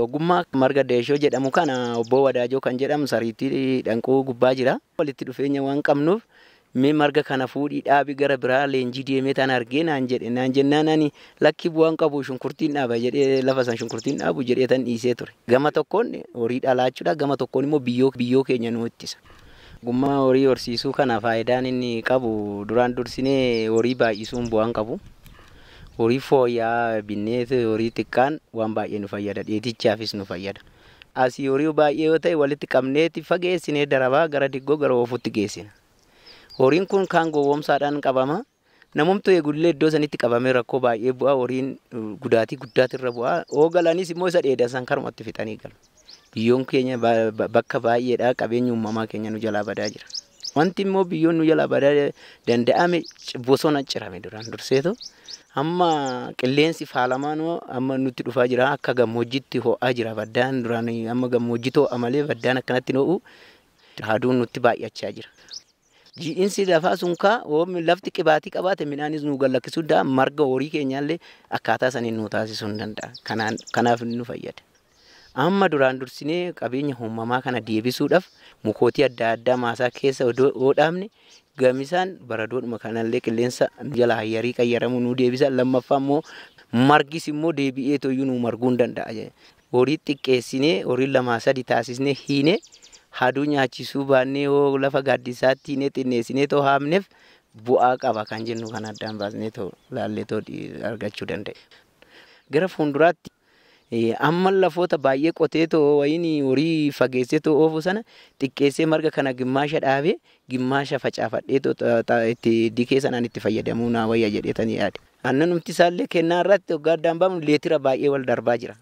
Ogummaa marga deeshoo jedhamu kana obbo Wadaajoo kan jedhamu sariitti dhanqoo gubbaa jira. Walitti dhufeenya waan qabnuuf mee marga kana fuudhii dhaabii gara biraa leenjii deemee tan argee naan jedhe naan jennaan ani lakki bu'aan qabu shunkurtiin dhaaba jedhee lafa san shunkurtiin dhaabu jedhee tan dhiisee ture. Gama tokkoon horii dhalaachuudha gama tokkoon immoo biyyoo biyyoo keenya nu ittisa. Ogummaa horii horsiisuu kana faayidaan inni qabu duraan dursinee horii baay'isuun bu'aan qabu. horii fooyyaa binnees horii xiqqaan waan baay'ee nu fayyada dheetichaafis nu fayyada. Asii horii baay'ee yoo ta'e walitti qabneeti fageessinee darabaa gara diggoo gara oofuutti geessina. Horiin kun kaan gowwoomsaadhaan qabama. Namumtu eegullee iddoo sanitti qabamee rakkoo baay'ee bu'aa horiin uh, gudaatii irra bu'aa. Oogalaniis immoo isa dheedan san karumatti fixanii galu. Biyyoon keenya bakka baay'eedhaa qabeenya uumamaa keenya nu jalaa badaa jira. Wanti immoo biyyoon nu jalaa badee danda'ame bosona cirame duraan durseetu amma qilleensi faalamaanoo amma nutti dhufaa jira akka gammoojjiitti ho'aa jira baddaan duraan amma gammoojjii to'a malee baddaan akkanatti ho'u haaduun nutti baay'achaa jira. Jiidhinsi lafaa sun kaa oomishni lafti qibaatii qabaate midhaanis nu gallakkisuu danda'a marga horii keenyaallee akkaataa saniin nu taasisuu ni danda'a kanaaf nu fayyada. amma duraan dursinee qabeenya uumamaa kana deebisuudhaaf mukootii adda addaa maasaa keessa oodhaamne gamisaan bara baradoodhuma kanallee qilleensa jala hayyarii qayyaramu nu deebisa lammaffaa immoo margis immoo deebi'ee tooyyuu nu marguu hin danda'a. Horii xiqqeessinee horii lamaa sadi taasisnee hiinee haaduu nyaachisuu baannee hoo lafa gaaddisaatti hiinee xinneessinee too haamneef bu'aa qaba kan jennu kan addaan baasnee too laallee too argachuu danda'e. Gara fuulduraatti Eh, amma lafoota baay'ee qoteetoo wayinii horii fageesseetoo oofu sana xiqqeessee marga kana gimmaasha dhaabee gimmaasha facaafadheetoo itti dikee sanaan itti fayyadamuu naa wayya jedheetanii yaade. Annanumti isaallee kennaa irratti hoggaa addaan baafnu leetira baay'ee wal darbaa jira.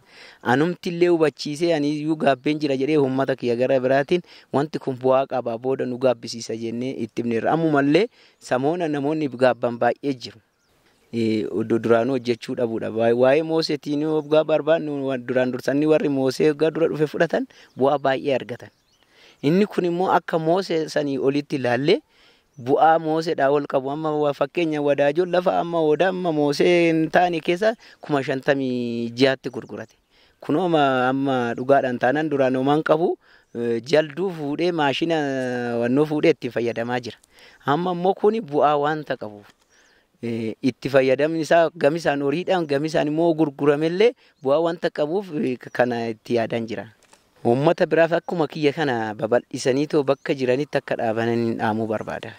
Anumti illee hubachiisee ani iyyuu gaabbeen jira jedhee uummata kiyya gara biraatiin wanti kun bu'aa qaba booda nu gaabbisiisa jennee itti himneerra. Ammumallee samoona namoonni gaabban baay'ee jiru. iddoo eh, duraanuu hojjechuu dhabuudha. Waa'ee mooseetiin waggaa barbaadnu duraan dursanni warri moosee waggaa dura dhufe fudhatan bu'aa baay'ee argatan. Inni kun immoo akka moosee sanii olitti ilaallee bu'aa mooseedhaa ol qabu. Amma fakkeenya wadaajoon lafa amma odaa amma moosee hin taane keessa kuma shantamii ji'aatti gurgurate. Kunoo amma dhugaadhaan taanaan duraan homaan qabu eh, jalduu fuudhee maashina wannoo fuudhee ittiin fayyadamaa jira. Amma immoo kun bu'aa waanta qabu. Eh, itti fayyadamni isaa gami isaan horiidhaan gami isaan immoo illee bu'aa wanta qabuuf eh, kana itti yaadaan jira. Uummata biraaf akkuma kiyya kana babal'isanii bakka jiranitti akka dhaabanan dhaamuu barbaada.